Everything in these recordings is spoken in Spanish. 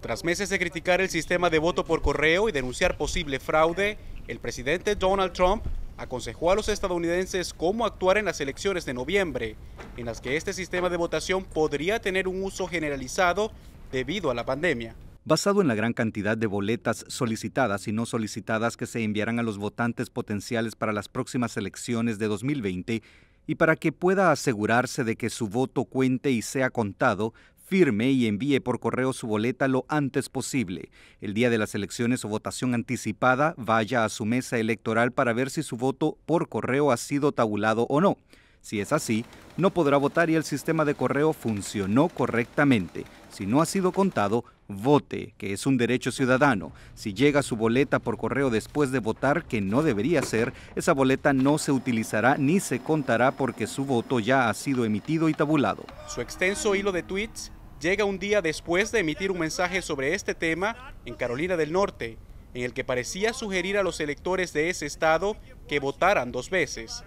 Tras meses de criticar el sistema de voto por correo y denunciar posible fraude, el presidente Donald Trump aconsejó a los estadounidenses cómo actuar en las elecciones de noviembre, en las que este sistema de votación podría tener un uso generalizado debido a la pandemia. Basado en la gran cantidad de boletas solicitadas y no solicitadas que se enviarán a los votantes potenciales para las próximas elecciones de 2020, y para que pueda asegurarse de que su voto cuente y sea contado, firme y envíe por correo su boleta lo antes posible. El día de las elecciones o votación anticipada, vaya a su mesa electoral para ver si su voto por correo ha sido tabulado o no. Si es así, no podrá votar y el sistema de correo funcionó correctamente. Si no ha sido contado, vote, que es un derecho ciudadano. Si llega su boleta por correo después de votar, que no debería ser, esa boleta no se utilizará ni se contará porque su voto ya ha sido emitido y tabulado. Su extenso hilo de tweets llega un día después de emitir un mensaje sobre este tema en Carolina del Norte, en el que parecía sugerir a los electores de ese estado que votaran dos veces.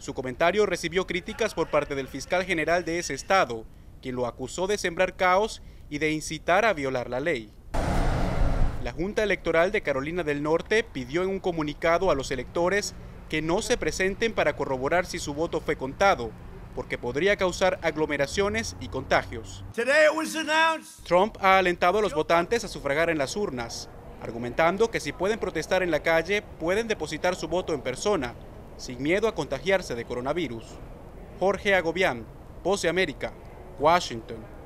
Su comentario recibió críticas por parte del fiscal general de ese estado, quien lo acusó de sembrar caos y de incitar a violar la ley. La Junta Electoral de Carolina del Norte pidió en un comunicado a los electores que no se presenten para corroborar si su voto fue contado, porque podría causar aglomeraciones y contagios. Trump ha alentado a los votantes a sufragar en las urnas, argumentando que si pueden protestar en la calle, pueden depositar su voto en persona, sin miedo a contagiarse de coronavirus. Jorge Agobián, Pose América, Washington.